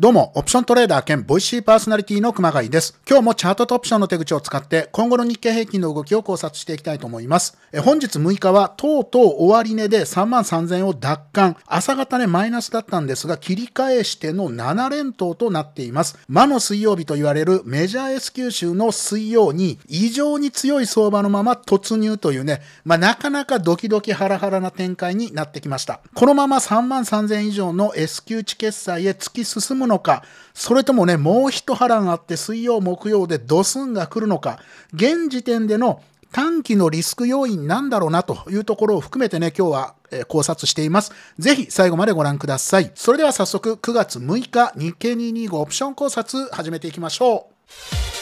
どうも、オプショントレーダー兼ボイシーパーソナリティの熊谷です。今日もチャートとオプションの手口を使って、今後の日経平均の動きを考察していきたいと思います。え本日6日は、とうとう終値で3万3000を奪還。朝方ね、マイナスだったんですが、切り返しての7連投となっています。魔の水曜日と言われるメジャー S 九州の水曜に、異常に強い相場のまま突入というね、まあ、なかなかドキドキハラハラな展開になってきました。このまま3万3000以上の S 級値決済へ突き進むのか、それともね、もう一波乱あって水曜、木曜でドスンが来るのか、現時点での短期のリスク要因なんだろうなというところを含めてね、今日は考察しています。ぜひ最後までご覧ください。それでは早速9月6日日経225オプション考察始めていきましょう。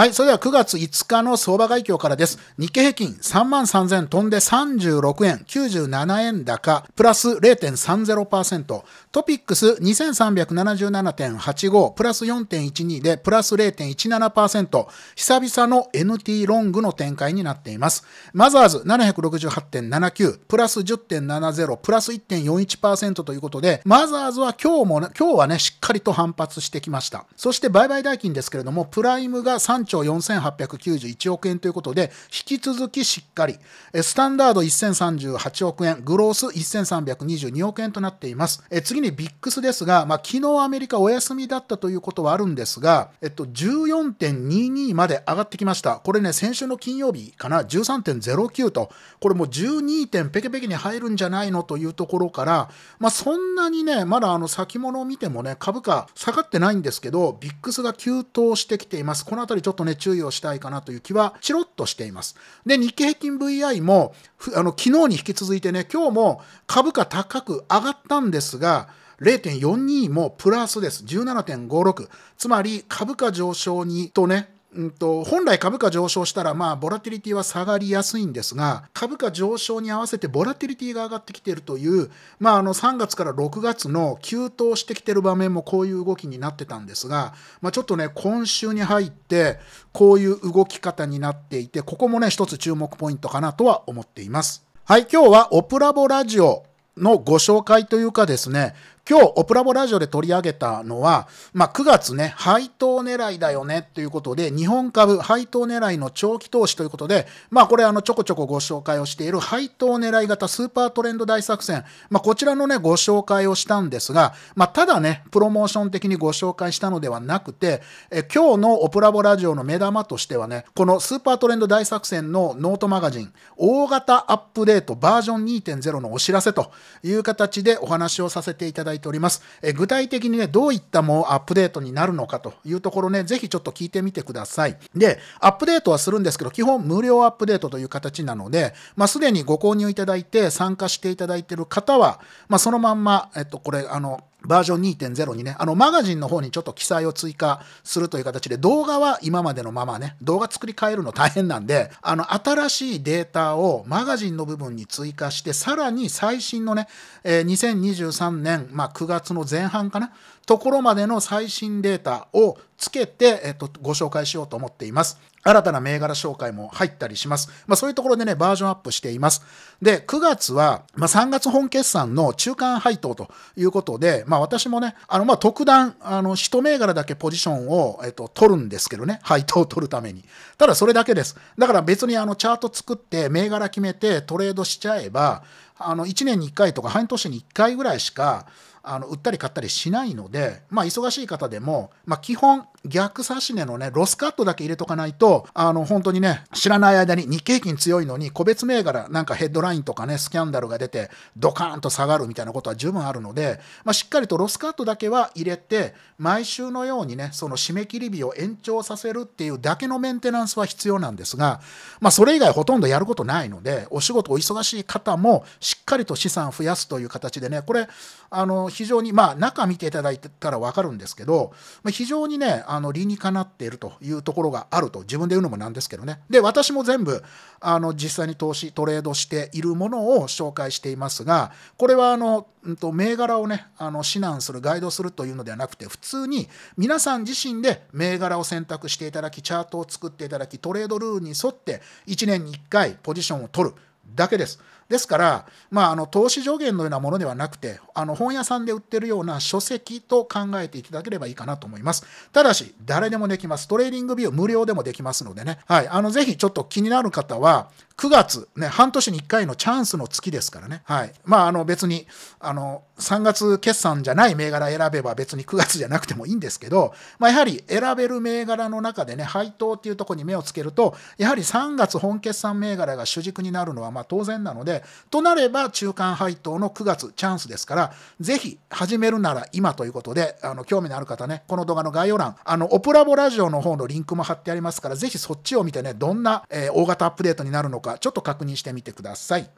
はい、それでは9月5日の相場概況からです。日経平均3万3000飛んで36円、97円高、プラス0.30%。トピックス2377.85、プラス4.12で、プラス0.17%。久々の NT ロングの展開になっています。マザーズ768.79、プラス10.70、プラス1.41%ということで、マザーズは今日も、ね、今日はね、しっかりと反発してきました。そして売買代金ですけれども、プライムが3兆4891億円ということで、引き続きしっかり、スタンダード1038億円、グロース1322億円となっています。え次にビックスですが、まあ、昨日アメリカお休みだったということはあるんですが、えっと、14.22まで上がってきました。これね、先週の金曜日かな、13.09と、これもう12点ペケペケに入るんじゃないのというところから、まあ、そんなにね、まだあの先物を見てもね、株価下がってないんですけど、ビックスが急騰してきています。このあたりちょっととね、注意をしたいかなという気は、チロッとしています。で、日経平均 VI も、あの、昨日に引き続いてね、今日も株価高く上がったんですが、0.42もプラスです。17.56。つまり株価上昇にとね、うんと、本来株価上昇したら、まあ、ボラティリティは下がりやすいんですが、株価上昇に合わせてボラティリティが上がってきているという、まあ、あの、3月から6月の急騰してきてる場面もこういう動きになってたんですが、まあ、ちょっとね、今週に入って、こういう動き方になっていて、ここもね、一つ注目ポイントかなとは思っています。はい、今日はオプラボラジオのご紹介というかですね、今日、オプラボラジオで取り上げたのは、まあ、9月ね、配当狙いだよねということで、日本株配当狙いの長期投資ということで、まあ、これ、あの、ちょこちょこご紹介をしている配当狙い型スーパートレンド大作戦、まあ、こちらのね、ご紹介をしたんですが、まあ、ただね、プロモーション的にご紹介したのではなくて、え今日のオプラボラジオの目玉としてはね、このスーパートレンド大作戦のノートマガジン、大型アップデートバージョン2.0のお知らせという形でお話をさせていただきまだいております。え具体的にね、どういったもうアップデートになるのかというところね、ぜひちょっと聞いてみてください。で、アップデートはするんですけど、基本無料アップデートという形なので、まあ、すでにご購入いただいて参加していただいている方は、まあ、そのまんま、えっと、これ、あの、バージョン2.0にね、あのマガジンの方にちょっと記載を追加するという形で、動画は今までのままね、動画作り変えるの大変なんで、あの新しいデータをマガジンの部分に追加して、さらに最新のね、えー、2023年、まあ、9月の前半かな、ところまでの最新データをつけて、えっと、ご紹介しようと思っています。新たな銘柄紹介も入ったりします。まあそういうところでね、バージョンアップしています。で、9月は、まあ3月本決算の中間配当ということで、まあ私もね、あのまあ特段、あの、一銘柄だけポジションを、えっと、取るんですけどね、配当を取るために。ただそれだけです。だから別にあのチャート作って、銘柄決めてトレードしちゃえば、あの、1年に1回とか半年に1回ぐらいしか、あの売ったり買ったりしないので、まあ、忙しい方でも、まあ、基本逆指値のねロスカットだけ入れとかないとあの本当にね知らない間に日経平均強いのに個別銘柄なんかヘッドラインとかねスキャンダルが出てドカーンと下がるみたいなことは十分あるので、まあ、しっかりとロスカットだけは入れて毎週のようにねその締め切り日を延長させるっていうだけのメンテナンスは必要なんですが、まあ、それ以外ほとんどやることないのでお仕事お忙しい方もしっかりと資産増やすという形でねこれあの非常に、まあ、中見ていただいたら分かるんですけど、まあ、非常にね、あの理にかなっているというところがあると、自分で言うのもなんですけどね。で、私も全部、あの実際に投資、トレードしているものを紹介していますが、これはあの、うんと、銘柄をね、あの指南する、ガイドするというのではなくて、普通に皆さん自身で銘柄を選択していただき、チャートを作っていただき、トレードルールに沿って1年に1回ポジションを取るだけです。ですから、まあ、あの投資上限のようなものではなくてあの本屋さんで売ってるような書籍と考えていただければいいかなと思いますただし誰でもできますトレーディングビュー無料でもできますのでね、はい、あのぜひちょっと気になる方は9月、ね、半年に1回のチャンスの月ですからね。はい。まあ、あの、別に、あの、3月決算じゃない銘柄選べば別に9月じゃなくてもいいんですけど、まあ、やはり選べる銘柄の中でね、配当っていうとこに目をつけると、やはり3月本決算銘柄が主軸になるのはま当然なので、となれば中間配当の9月チャンスですから、ぜひ始めるなら今ということで、あの、興味のある方ね、この動画の概要欄、あの、オプラボラジオの方のリンクも貼ってありますから、ぜひそっちを見てね、どんな、えー、大型アップデートになるのか、かちょっと確認してみてください。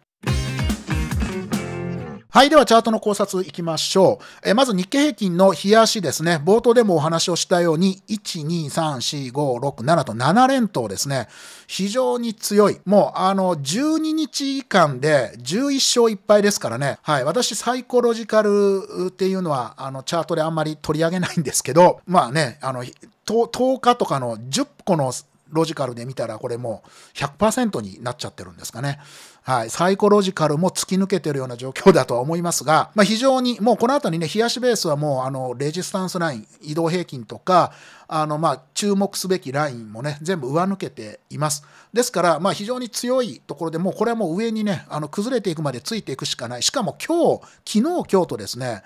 はい。では、チャートの考察いきましょう。えまず、日経平均の冷やしですね。冒頭でもお話をしたように、1、2、3、4、5、6、7と7連投ですね。非常に強い。もう、あの、12日間で11勝1敗ですからね。はい。私、サイコロジカルっていうのは、あの、チャートであんまり取り上げないんですけど、まあね、あの、10日とかの10個のロジカルで見たらこれもう100%になっちゃってるんですかね。はい。サイコロジカルも突き抜けてるような状況だとは思いますが、まあ非常に、もうこの後にね、冷やしベースはもうあの、レジスタンスライン、移動平均とか、あの、まあ注目すべきラインもね、全部上抜けています。ですから、まあ非常に強いところでもうこれはもう上にね、あの、崩れていくまでついていくしかない。しかも今日、昨日、今日とですね、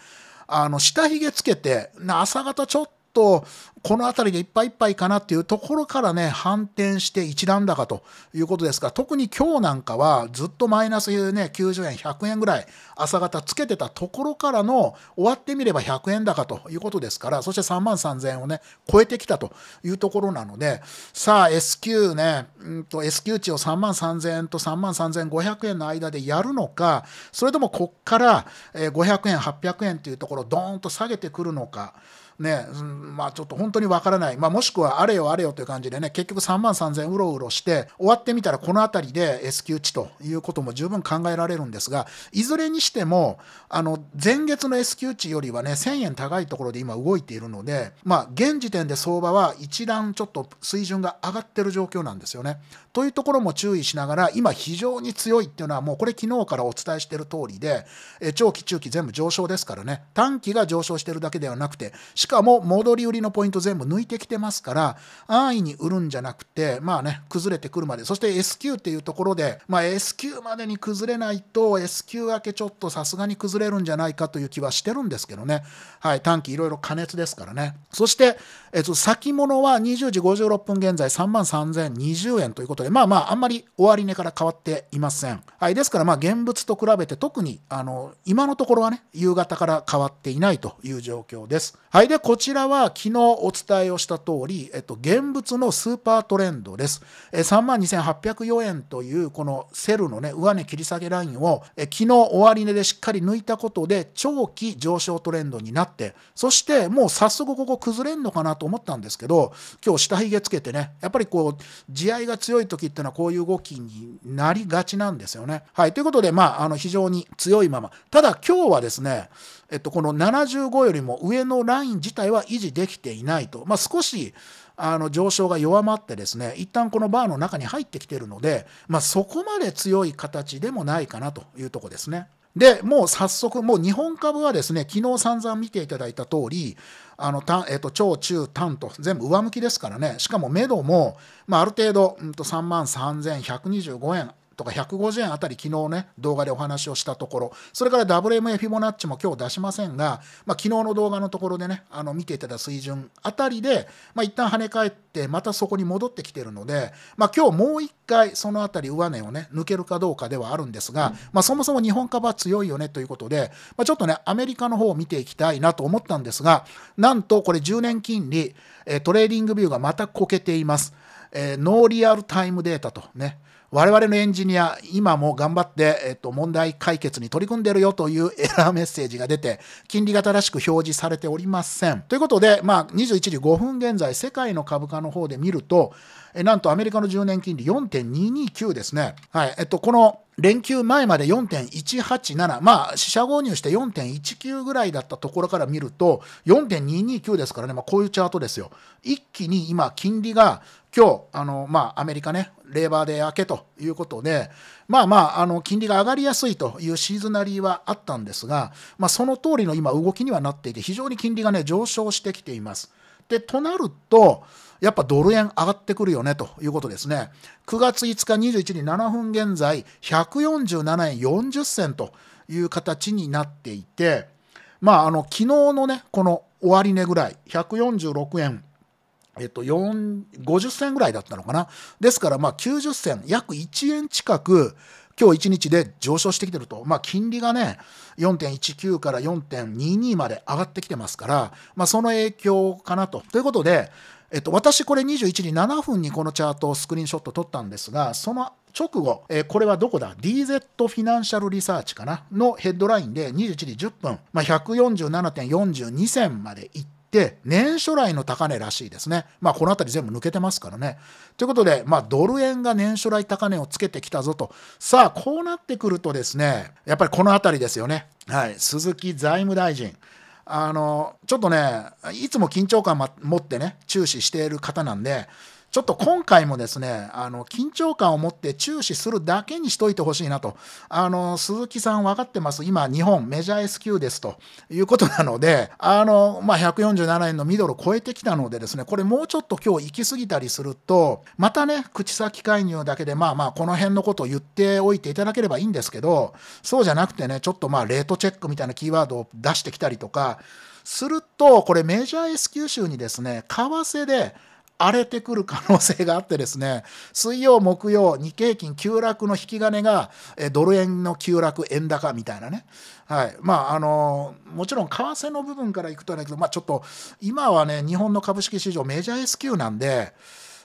あの、下髭つけて、朝方ちょっととこの辺りでいっぱいいっぱいかなっていうところからね、反転して一段高ということですが、特に今日なんかはずっとマイナス、ね、90円、100円ぐらい朝方つけてたところからの終わってみれば100円高ということですから、そして3万3000円をね、超えてきたというところなので、さあ S q ね、うんと S q 値を3万3000円と3万3500円の間でやるのか、それともこっから500円、800円というところをドーンと下げてくるのか。ね、うん、まあちょっと本当にわからない、まあ、もしくはあれよあれよという感じでね、結局3万3000うろうろして、終わってみたらこの辺りで S q 値ということも十分考えられるんですが、いずれにしても、あの、前月の S q 値よりはね、1000円高いところで今動いているので、まあ現時点で相場は一段ちょっと水準が上がってる状況なんですよね。というところも注意しながら、今非常に強いっていうのはもうこれ昨日からお伝えしている通りで、え長期中期全部上昇ですからね、短期が上昇してるだけではなくて、しかも戻り売りのポイント全部抜いてきてますから安易に売るんじゃなくてまあね崩れてくるまでそして S q っていうところで、まあ、S q までに崩れないと S q 明けちょっとさすがに崩れるんじゃないかという気はしてるんですけどね、はい、短期いろいろ加熱ですからねそして、えっと、先物は20時56分現在3万3020円ということでまあまああんまり終値から変わっていません、はい、ですからまあ現物と比べて特にあの今のところはね夕方から変わっていないという状況ですはいでで、こちらは昨日お伝えをした通り、えっと、現物のスーパートレンドです。え32,804円という、このセルのね、上値切り下げラインを、え昨日終値でしっかり抜いたことで、長期上昇トレンドになって、そしてもう早速ここ崩れんのかなと思ったんですけど、今日下髭つけてね、やっぱりこう、地合が強い時っていうのはこういう動きになりがちなんですよね。はい。ということで、まあ、あの、非常に強いまま。ただ今日はですね、えっと、この75よりも上のライン自体は維持できていないと、まあ、少しあの上昇が弱まってですね一旦このバーの中に入ってきているので、まあ、そこまで強い形でもないかなというところですね。で、もう早速、もう日本株はですね、昨日散々見ていただいた通り、あの、えっ、と、超中短と全部上向きですからね、しかも目処も、まあ、ある程度、うんと、3万3125円とか150円あたり昨日ね動画でお話をしたところそれから WMA フィボナッチも今日出しませんが、まあ、昨日の動画のところでねあの見ていただ水準あたりで、まあ、一旦跳ね返ってまたそこに戻ってきてるので、まあ、今日もう一回そのあたり上値をね抜けるかどうかではあるんですが、うん、まあ、そもそも日本株は強いよねということで、まあ、ちょっとねアメリカの方を見ていきたいなと思ったんですがなんとこれ10年金利トレーディングビューがまたこけています。えー、ノーリアルタイムデータとね、我々のエンジニア、今も頑張って、えっと、問題解決に取り組んでるよというエラーメッセージが出て、金利が正しく表示されておりません。ということで、まあ、21時5分現在、世界の株価の方で見ると、えなんとアメリカの10年金利4.229ですね。はい。えっと、この連休前まで4.187、まあ、死者購入して4.19ぐらいだったところから見ると、4.229ですからね、まあ、こういうチャートですよ。一気に今、金利が今日あの、まあ、アメリカね、レーバーで明けということで、まあまあ、あの金利が上がりやすいというシーズナリーはあったんですが、まあ、その通りの今、動きにはなっていて、非常に金利が、ね、上昇してきています。でとなると、やっぱドル円上がってくるよねということですね。9月5日21時7分現在、147円40銭という形になっていて、まあ、あの昨日のね、この終値ぐらい、146円えっと、50銭ぐらいだったのかな。ですから、まあ、90銭、約1円近く、今日1日で上昇してきてると。まあ、金利がね、4.19から4.22まで上がってきてますから、まあ、その影響かなと。ということで、えっと、私これ21時7分にこのチャートをスクリーンショット撮ったんですが、その直後、えー、これはどこだ ?DZ フィナンシャルリサーチかなのヘッドラインで21時10分、まあ、147.42銭まで行って、って年初来の高値らしいですね。まあこの辺り全部抜けてますからね。ということで、まあドル円が年初来高値をつけてきたぞと。さあこうなってくるとですね、やっぱりこの辺りですよね。はい、鈴木財務大臣。あの、ちょっとね、いつも緊張感持ってね、注視している方なんで、ちょっと今回もですね、あの、緊張感を持って注視するだけにしといてほしいなと。あの、鈴木さん分かってます。今、日本メジャー S q ですということなので、あの、まあ、147円のミドル超えてきたのでですね、これもうちょっと今日行き過ぎたりすると、またね、口先介入だけで、まあまあ、この辺のことを言っておいていただければいいんですけど、そうじゃなくてね、ちょっとまあ、レートチェックみたいなキーワードを出してきたりとか、すると、これメジャー S q 州にですね、為替で、荒れてくる可能性があってですね、水曜、木曜、日経金急落の引き金が、えドル円の急落、円高みたいなね。はい。まあ、あのもちろん為替の部分からいくとはだけど、まあ、ちょっと、今はね、日本の株式市場メジャー S q なんで、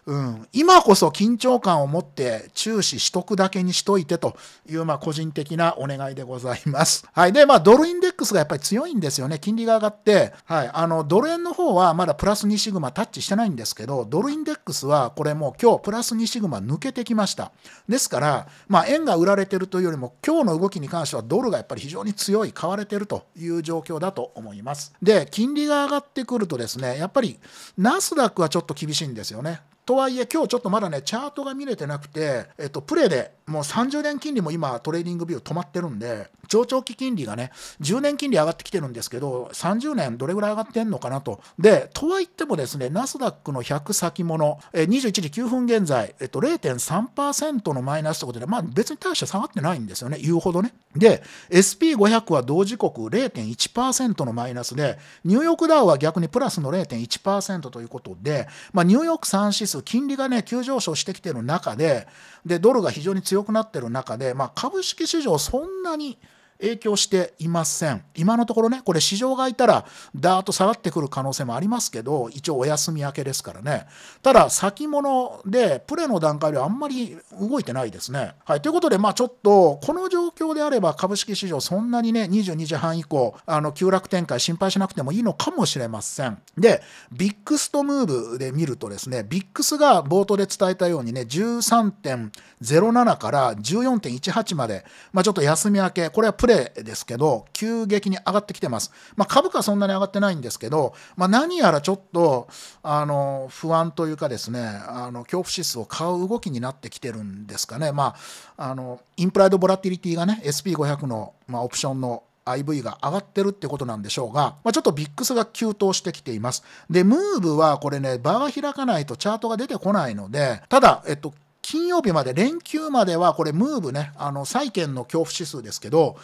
うん、今こそ緊張感を持って注視しとくだけにしといてという、まあ、個人的なお願いでございます。はい。で、まあ、ドルインデックスがやっぱり強いんですよね。金利が上がって、はい。あの、ドル円の方はまだプラス2シグマタッチしてないんですけど、ドルインデックスはこれもう今日プラス2シグマ抜けてきました。ですから、まあ、円が売られてるというよりも、今日の動きに関してはドルがやっぱり非常に強い、買われてるという状況だと思います。で、金利が上がってくるとですね、やっぱりナスダックはちょっと厳しいんですよね。とはいえ、今日ちょっとまだね、チャートが見れてなくて、えっと、プレーでもう30年金利も今、トレーディングビュー止まってるんで、上長期金利がね、10年金利上がってきてるんですけど、30年どれぐらい上がってんのかなと。で、とはいってもですね、ナスダックの100先物、21時9分現在、えっと、0.3%のマイナスということで、まあ別に大して下がってないんですよね、言うほどね。で、SP500 は同時刻0.1%のマイナスで、ニューヨークダウは逆にプラスの0.1%ということで、まあ、ニューヨーク3指数、金利がね、急上昇してきてる中で、で、ドルが非常に強くなってる中で、まあ、株式市場そんなに、影響していません。今のところね、これ市場がいたらダーッと下がってくる可能性もありますけど、一応お休み明けですからね。ただ、先物でプレの段階ではあんまり動いてないですね。はい。ということで、まあちょっと、この状況であれば株式市場そんなにね、22時半以降、あの、急落展開心配しなくてもいいのかもしれません。で、ビックスとムーブで見るとですね、ビックスが冒頭で伝えたようにね、13.07から14.18まで、まあちょっと休み明け、これはプレレーですけど、急激に上がってきてます。まあ、株価はそんなに上がってないんですけど、まあ、何やらちょっと、あの、不安というかですね、あの、恐怖指数を買う動きになってきてるんですかね。まあ、あの、インプライドボラティリティがね、SP500 の、まあ、オプションの IV が上がってるってことなんでしょうが、まあ、ちょっとビックスが急騰してきています。で、ムーブはこれね、場が開かないとチャートが出てこないので、ただ、えっと、金曜日まで、連休までは、これ、ムーブね、あの債券の恐怖指数ですけど、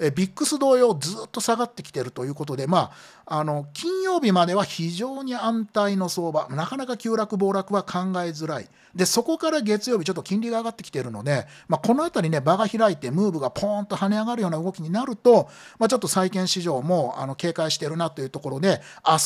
えビックス同様、ずっと下がってきてるということで、まあ、あの金曜日までは非常に安泰の相場、なかなか急落、暴落は考えづらい。で、そこから月曜日、ちょっと金利が上がってきているので、まあ、このあたりね、場が開いて、ムーブがポーンと跳ね上がるような動きになると、まあ、ちょっと債券市場もあの警戒しているなというところで、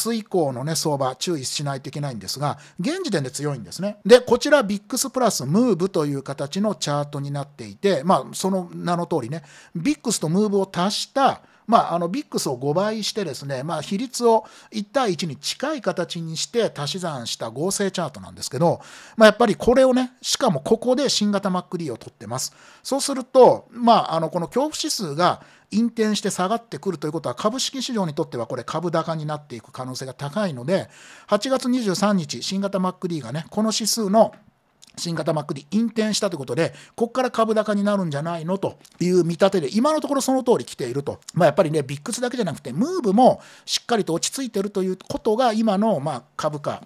明日以降のね、相場、注意しないといけないんですが、現時点で強いんですね。で、こちら、ビックスプラスムーブという形のチャートになっていて、まあ、その名の通りね、ビックスとムーブを足したまあ、あのビックスを5倍してですね、まあ、比率を1対1に近い形にして足し算した合成チャートなんですけど、まあ、やっぱりこれをね、しかもここで新型 MacD を取ってます。そうすると、まあ、あのこの恐怖指数が引転して下がってくるということは株式市場にとってはこれ株高になっていく可能性が高いので8月23日新型 MacD がねこの指数の新型 MacD 引転したということで、ここから株高になるんじゃないのという見立てで、今のところその通り来ていると。まあ、やっぱりね、ビッグスだけじゃなくて、ムーブもしっかりと落ち着いてるということが、今のま株価、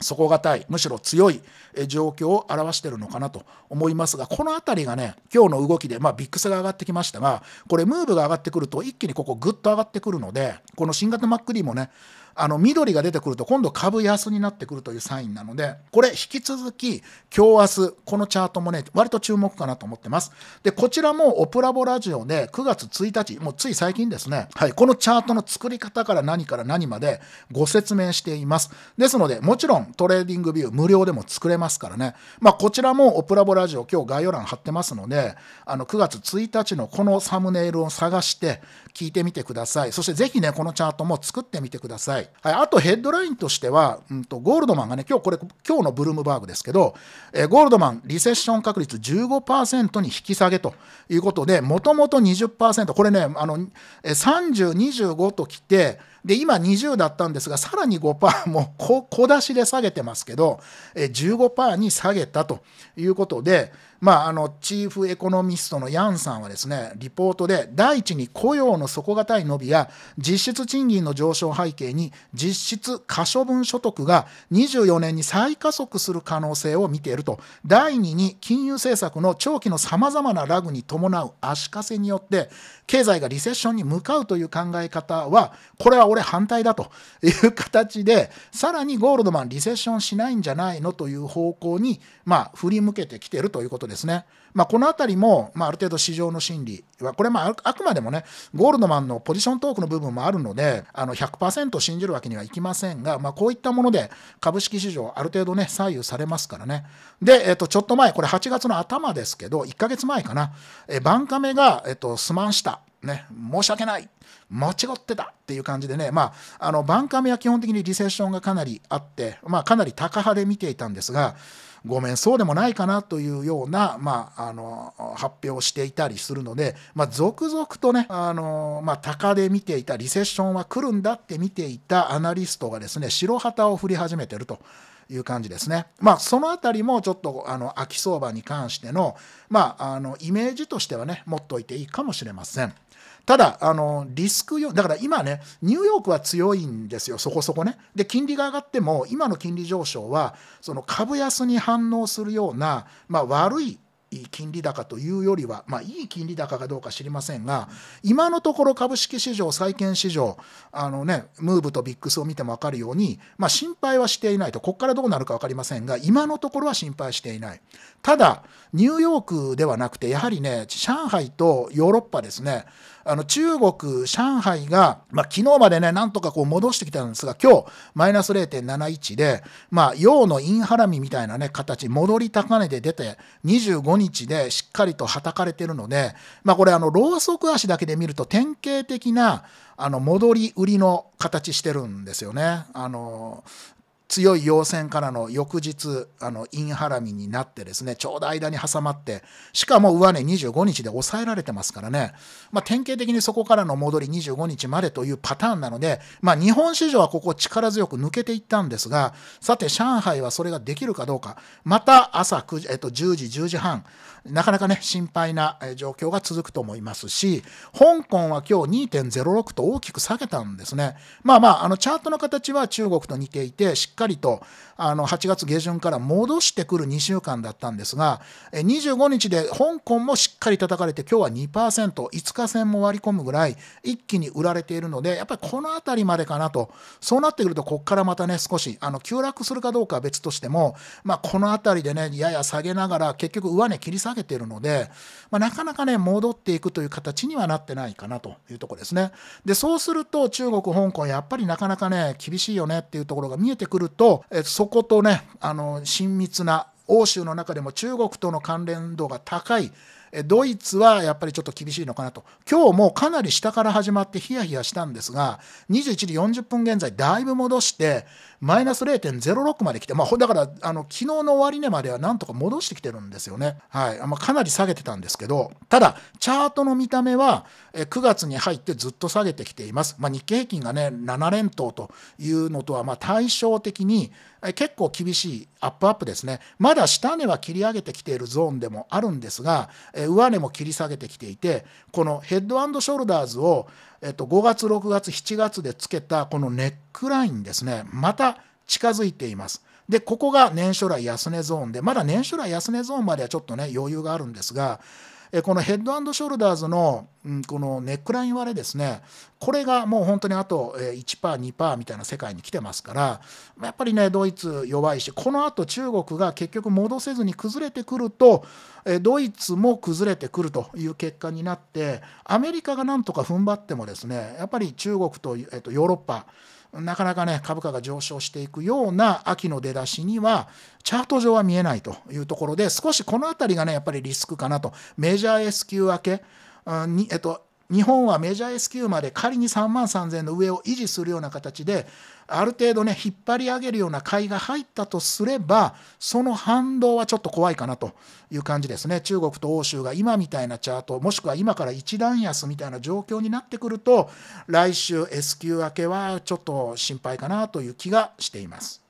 底堅い、むしろ強い状況を表しているのかなと思いますが、この辺りがね、今日の動きで、まあ、ビックスが上がってきましたが、これ、ムーブが上がってくると、一気にここ、ぐっと上がってくるので、この新型 MacD もね、あの緑が出てくると今度株安になってくるというサインなのでこれ引き続き今日明日このチャートもね割と注目かなと思ってますでこちらもオプラボラジオで9月1日もうつい最近ですね、はい、このチャートの作り方から何から何までご説明していますですのでもちろんトレーディングビュー無料でも作れますからねまあこちらもオプラボラジオ今日概要欄貼ってますのであの9月1日のこのサムネイルを探して聞いてみてくださいそしてぜひねこのチャートも作ってみてくださいい、はい、あとヘッドラインとしては、うんと、ゴールドマンがね、今日これ、今日のブルームバーグですけど、えー、ゴールドマン、リセッション確率15%に引き下げということで、もともと20%、これね、あの30、25ときて、で、今20だったんですが、さらに5%も小出しで下げてますけど、えー、15%に下げたということで、まあ、あのチーフエコノミストのヤンさんはですねリポートで第一に雇用の底堅い伸びや実質賃金の上昇背景に実質可処分所得が24年に再加速する可能性を見ていると第二に金融政策の長期のさまざまなラグに伴う足かせによって経済がリセッションに向かうという考え方はこれは俺反対だという形でさらにゴールドマンリセッションしないんじゃないのという方向に、まあ、振り向けてきているということです。ですね。まあ、この辺りも、まあ、ある程度市場の心理は、これまあ、あくまでもね、ゴールドマンのポジショントークの部分もあるので、あの100%信じるわけにはいきませんが、まあ、こういったもので株式市場、ある程度ね、左右されますからね。で、えっと、ちょっと前、これ8月の頭ですけど、1ヶ月前かな、えバンカメが、えっと、すまんした。ね、申し訳ない、間違ってたっていう感じでね、まあ、あのバンカメは基本的にリセッションがかなりあって、まあ、かなり高派で見ていたんですが、ごめんそうでもないかなというような、まあ、あの発表をしていたりするので、まあ、続々とねあの、まあ、高で見ていたリセッションは来るんだって見ていたアナリストがですね白旗を振り始めてると。いう感じですね。まあ、そのあたりもちょっと、あの、秋相場に関しての、まあ、あの、イメージとしてはね、持っといていいかもしれません。ただ、あのリスクよ、だから今ね、ニューヨークは強いんですよ、そこそこね。で、金利が上がっても、今の金利上昇は、その株安に反応するような、まあ、悪い金利高というよりは、まあ、いい金利高かどうか知りませんが、今のところ株式市場、債券市場、あのね、ムーブとビックスを見ても分かるように、まあ、心配はしていないと、ここからどうなるか分かりませんが、今のところは心配していない。ただ、ニューヨークではなくて、やはりね、上海とヨーロッパですね、あの中国、上海が、まあ、昨日までね、なんとかこう戻してきたんですが、今日、マイナス0.71で、まあ、陽のインハラミみたいなね、形、戻り高値で出て、25日でしっかりと叩かれてるので、まあ、これ、あの、ローソク足だけで見ると、典型的な、あの、戻り売りの形してるんですよね。あの、強い要線からの翌日、あの、インハラミになってですね、ちょうど間に挟まって、しかも上値25日で抑えられてますからね、まあ、典型的にそこからの戻り25日までというパターンなので、まあ、日本市場はここ力強く抜けていったんですが、さて、上海はそれができるかどうか、また朝9時、えっと、10時、10時半、なかなかね、心配な状況が続くと思いますし、香港は今日2.06と大きく下げたんですね。まあまあ、あの、チャートの形は中国と似ていて、しっかりと、あの、8月下旬から戻してくる2週間だったんですが、25日で香港もしっかり叩かれて、今日は2%、5日線も割り込むぐらい、一気に売られているので、やっぱりこの辺りまでかなと、そうなってくると、ここからまたね、少し、あの、急落するかどうかは別としても、まあ、この辺りでね、やや下げながら、結局上値切り下げげてるので、まあ、なかなかね、戻っていくという形にはなってないかなというところですね。で、そうすると中国、香港、やっぱりなかなかね、厳しいよねっていうところが見えてくると、えそことね、あの、親密な、欧州の中でも中国との関連度が高いドイツはやっぱりちょっと厳しいのかなと、今日もかなり下から始まってヒヤヒヤしたんですが、21時40分現在、だいぶ戻して、マイナス0.06まで来て、まあ、だからあの昨日の終値まではなんとか戻してきてるんですよね、はいまあ、かなり下げてたんですけど、ただ、チャートの見た目は、9月に入ってずっと下げてきています。まあ、日経平均がね7連投というのとはま対照的に結構厳しいアップアップですねまだ下値は切り上げてきているゾーンでもあるんですが上値も切り下げてきていてこのヘッドショルダーズを、えっと、5月6月7月でつけたこのネックラインですねまた近づいています。で、ここが年初来安値ゾーンで、まだ年初来安値ゾーンまではちょっとね、余裕があるんですが、このヘッドショルダーズの、このネックライン割れですね、これがもう本当にあと1%、2%みたいな世界に来てますから、やっぱりね、ドイツ弱いし、このあと中国が結局戻せずに崩れてくると、ドイツも崩れてくるという結果になって、アメリカがなんとか踏ん張ってもですね、やっぱり中国とヨーロッパ、なかなかね株価が上昇していくような秋の出だしにはチャート上は見えないというところで少しこの辺りがねやっぱりリスクかなとメジャー S q 明け、うん、にえっと日本はメジャー S q まで仮に3万3000円の上を維持するような形である程度ね引っ張り上げるような買いが入ったとすればその反動はちょっと怖いかなという感じですね中国と欧州が今みたいなチャートもしくは今から一段安みたいな状況になってくると来週 S q 明けはちょっと心配かなという気がしています。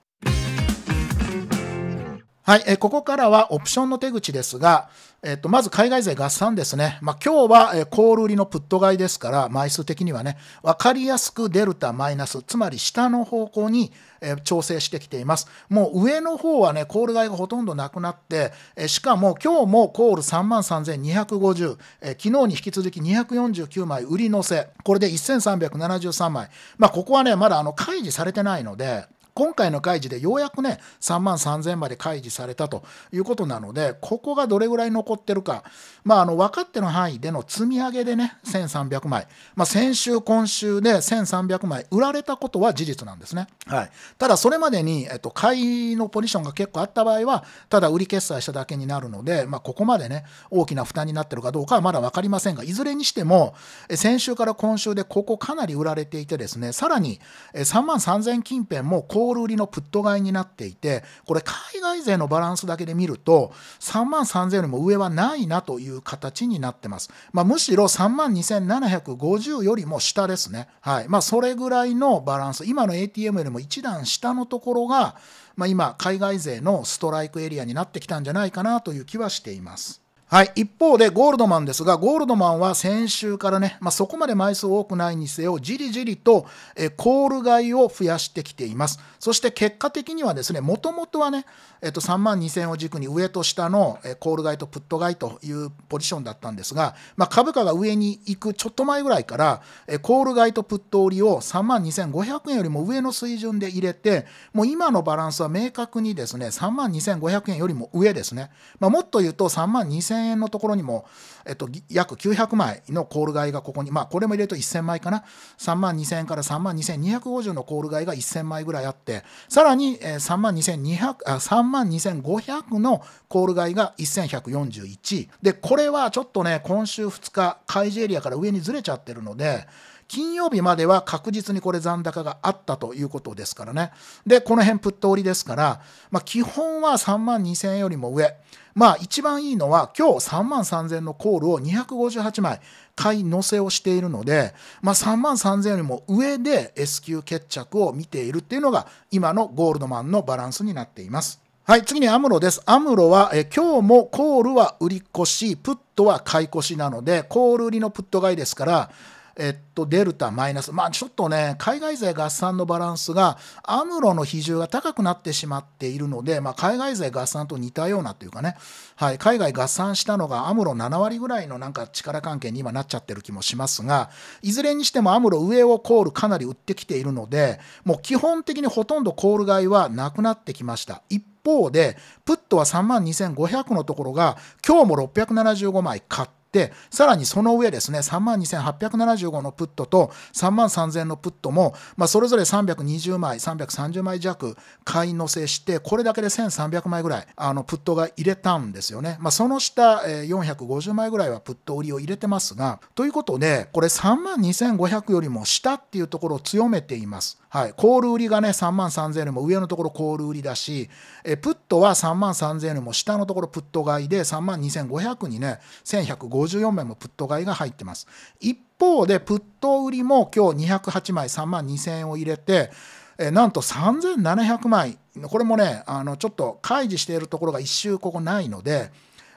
はい、えここからはオプションの手口ですが、えっと、まず海外勢合算ですね。まあ、今日は、えコール売りのプット買いですから、枚数的にはね、分かりやすくデルタマイナス、つまり下の方向に、え調整してきています。もう上の方はね、コール買いがほとんどなくなって、えしかも今日もコール33,250万、え昨日に引き続き249枚売り乗せ、これで1373枚。まあ、ここはね、まだあの開示されてないので、今回の開示でようやくね、3万3000まで開示されたということなので、ここがどれぐらい残ってるか、まあ、あの分かっての範囲での積み上げでね、1300枚、まあ、先週、今週で1300枚売られたことは事実なんですね。はい、ただ、それまでに、えっと、買いのポジションが結構あった場合は、ただ売り決済しただけになるので、まあ、ここまでね、大きな負担になってるかどうかはまだ分かりませんが、いずれにしても、先週から今週でここかなり売られていてですね、さらに3万3000近辺も高ール売りのプット買いになっていて、これ海外勢のバランスだけで見ると、3万3000よりも上はないなという形になってます。まあ、むしろ3万2750よりも下ですね。はい。まあ、それぐらいのバランス、今の ATM よりも1段下のところが、まあ、今、海外勢のストライクエリアになってきたんじゃないかなという気はしています。はい、一方でゴールドマンですが、ゴールドマンは先週からね、まあ、そこまで枚数多くないにせよ、じりじりとえコール買いを増やしてきています。そして結果的にはですね、もともとはね、えっと、3万2000を軸に上と下のえコール買いとプット買いというポジションだったんですが、まあ、株価が上に行くちょっと前ぐらいからえ、コール買いとプット売りを3万2500円よりも上の水準で入れて、もう今のバランスは明確にですね、3万2500円よりも上ですね。まあ、もっと言うと3万2000円万円のところにも、えっと、約900枚のコール買いがここに、まあ、これも入れると1000枚かな、3万2000円から3万2250のコール買いが1000枚ぐらいあって、さらに3万2 3万2500のコール買いが1141。で、これはちょっとね、今週2日、開示エリアから上にずれちゃってるので、金曜日までは確実にこれ残高があったということですからね。で、この辺プット売りですから、まあ、基本は3万2000円よりも上。まあ一番いいのは今日3万3000のコールを258枚買い乗せをしているので、まあ3万3000よりも上で S q 決着を見ているっていうのが今のゴールドマンのバランスになっています。はい、次にアムロです。アムロは、え今日もコールは売り越し、プットは買い越しなので、コール売りのプット買いですから、えっと、デルタマイナス、まあ、ちょっとね、海外勢合算のバランスが、アムロの比重が高くなってしまっているので、まあ、海外勢合算と似たようなというかね、はい、海外合算したのがアムロ7割ぐらいのなんか力関係に今なっちゃってる気もしますが、いずれにしてもアムロ上をコールかなり売ってきているので、もう基本的にほとんどコール買いはなくなってきました。一方で、プットは32,500万のところが、今日も675枚買って、、さらにその上ですね、32,875のプットと33,000のプットも、まあ、それぞれ320枚、330枚弱買い乗せして、これだけで1,300枚ぐらい、あの、プットが入れたんですよね。まあ、その下、えー、450枚ぐらいはプット売りを入れてますが、ということで、これ32,500よりも下っていうところを強めています。はい。コール売りがね、33,000よりも上のところコール売りだし、えプットは33,000よりも下のところプット買いで、32,500にね、1,150 54枚もプット買いが入ってます。一方で、プット売りも今日208枚、3万2000円を入れて、えなんと3700枚、これもね、あのちょっと開示しているところが1周ここないので、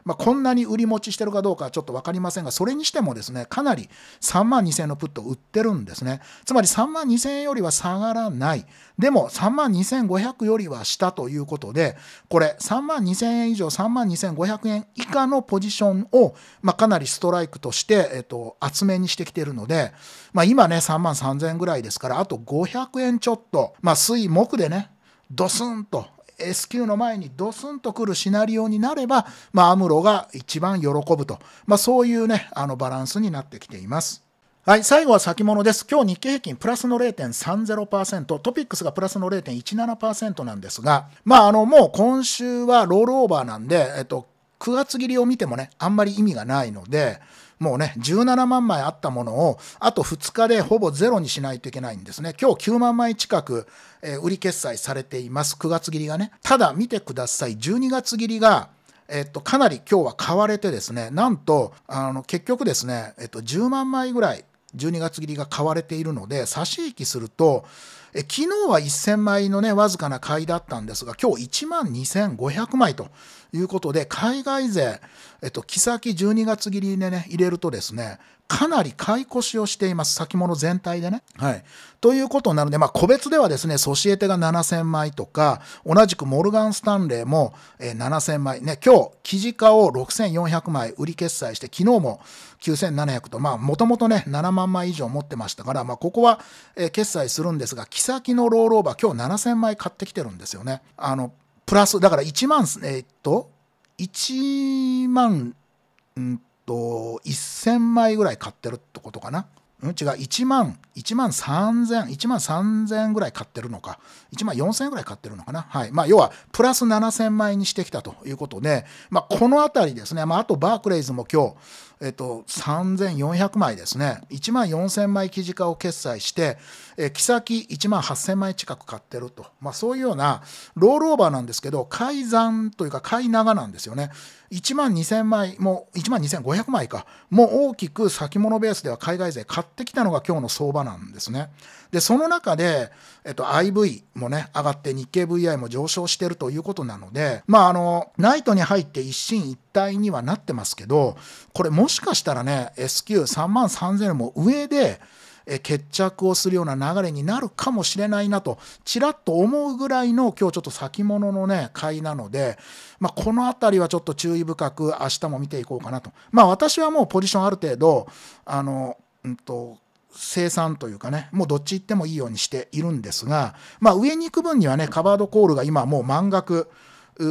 まあ、こんなに売り持ちしてるかどうかはちょっと分かりませんが、それにしてもですね、かなり3万2000円のプットを売ってるんですね。つまり3万2000円よりは下がらない。でも3万2500よりは下ということで、これ3万2000円以上、3万2500円以下のポジションを、まあ、かなりストライクとして、えっと、厚めにしてきてるので、まあ、今ね、3万3000円ぐらいですから、あと500円ちょっと、まあ、水木でね、ドスンと S q の前にドスンとくるシナリオになれば、まあ、アムロが一番喜ぶと、まあ、そういうね、あのバランスになってきています。はい、最後は先物です。今日日経平均プラスの0.30%、トピックスがプラスの0.17%なんですが、まあ、あの、もう今週はロールオーバーなんで、えっと、9月切りを見てもね、あんまり意味がないので、もうね、17万枚あったものを、あと2日でほぼゼロにしないといけないんですね。今日9万枚近く、えー、売り決済されています。9月切りがね。ただ見てください。12月切りが、えっと、かなり今日は買われてですね、なんと、あの、結局ですね、えっと、10万枚ぐらい、12月切りが買われているので、差し引きすると、え昨日は1000枚のね、わずかな買いだったんですが、今日1万2500枚ということで、海外勢、えっと、木先12月切りでね、入れるとですね、かなり買い越しをしています。先物全体でね。はい。ということになるので、まあ、個別ではですね、ソシエテが7000枚とか、同じくモルガン・スタンレーも、えー、7000枚。ね、今日、記事化を6400枚売り決済して、昨日も9700と、まあ、もともとね、7万枚以上持ってましたから、まあ、ここは、えー、決済するんですが、木先のロールオーバー、今日7000枚買ってきてるんですよね。あの、プラス、だから1万、えー、っと、1万、うんと、1000枚ぐらい買ってるってことかな。うん、違う、1万、1万3000、1万3000ぐらい買ってるのか、1万4000ぐらい買ってるのかな。はい。まあ、要は、プラス7000枚にしてきたということで、まあ、このあたりですね。まあ、あとバークレイズも今日、えっと、3400枚ですね、1万4000枚記事化を決済して、え木先1万8000枚近く買ってると、まあ、そういうようなロールオーバーなんですけど、改ざんというか、買い長なんですよね。1万2000枚もう1万2500枚かもう大きく先物ベースでは海外勢買ってきたのが今日の相場なんですね。でその中でえっと、IV もね、上がって日経 VI も上昇してるということなので、まあ、あの、ナイトに入って一進一退にはなってますけど、これもしかしたらね、SQ3 万3000円も上で、え決着をするような流れになるかもしれないなと、ちらっと思うぐらいの今日ちょっと先物のね、買いなので、まあ、このあたりはちょっと注意深く明日も見ていこうかなと。まあ私はもうポジションある程度、あの、うんと、生産というかね、もうどっち行ってもいいようにしているんですが、まあ、上に行く分にはね、カバードコールが今もう満額、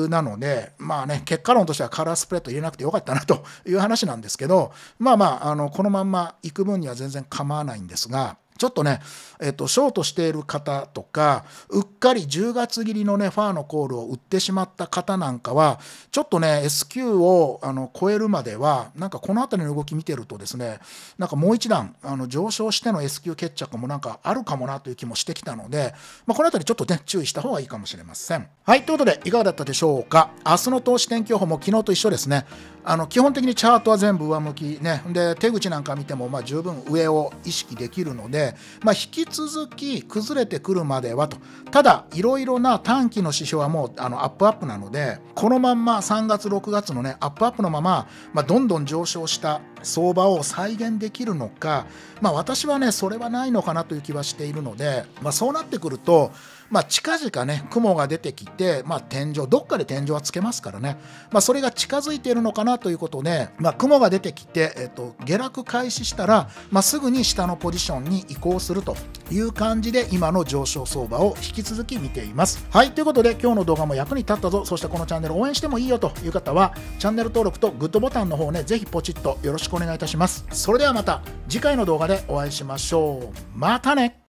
なので、まあね、結果論としてはカラースプレッド入れなくてよかったなという話なんですけど、まあまあ、あのこのまんま行く分には全然構わないんですが、ちょっとね、えっと、ショートしている方とか、うっかり10月切りのね、ファーのコールを売ってしまった方なんかは、ちょっとね、S q をあの超えるまでは、なんかこの辺りの動き見てるとですね、なんかもう一段あの上昇しての S q 決着もなんかあるかもなという気もしてきたので、まあ、この辺りちょっとね、注意した方がいいかもしれません。はい、ということで、いかがだったでしょうか。明日の投資天気予報も昨日と一緒ですね、あの基本的にチャートは全部上向きね、で、手口なんか見ても、まあ、十分上を意識できるので、で、まあ、引き続き崩れてくるまではとただいろいろな短期の指標はもうあのアップアップなのでこのまんま3月6月のねアップアップのまま、まあ、どんどん上昇した相場を再現できるのか、まあ、私はねそれはないのかなという気はしているので、まあ、そうなってくるとまあ、近々ね雲が出てきて、まあ、天井どっかで天井はつけますからね、まあ、それが近づいているのかなということで、まあ、雲が出てきて、えっと、下落開始したら、まあ、すぐに下のポジションに移行するという感じで今の上昇相場を引き続き見ています。はいということで今日の動画も役に立ったぞそしてこのチャンネル応援してもいいよという方はチャンネル登録とグッドボタンの方ねぜひポチッとよろしくお願いいたします。それではまた次回の動画でお会いしましょう。またね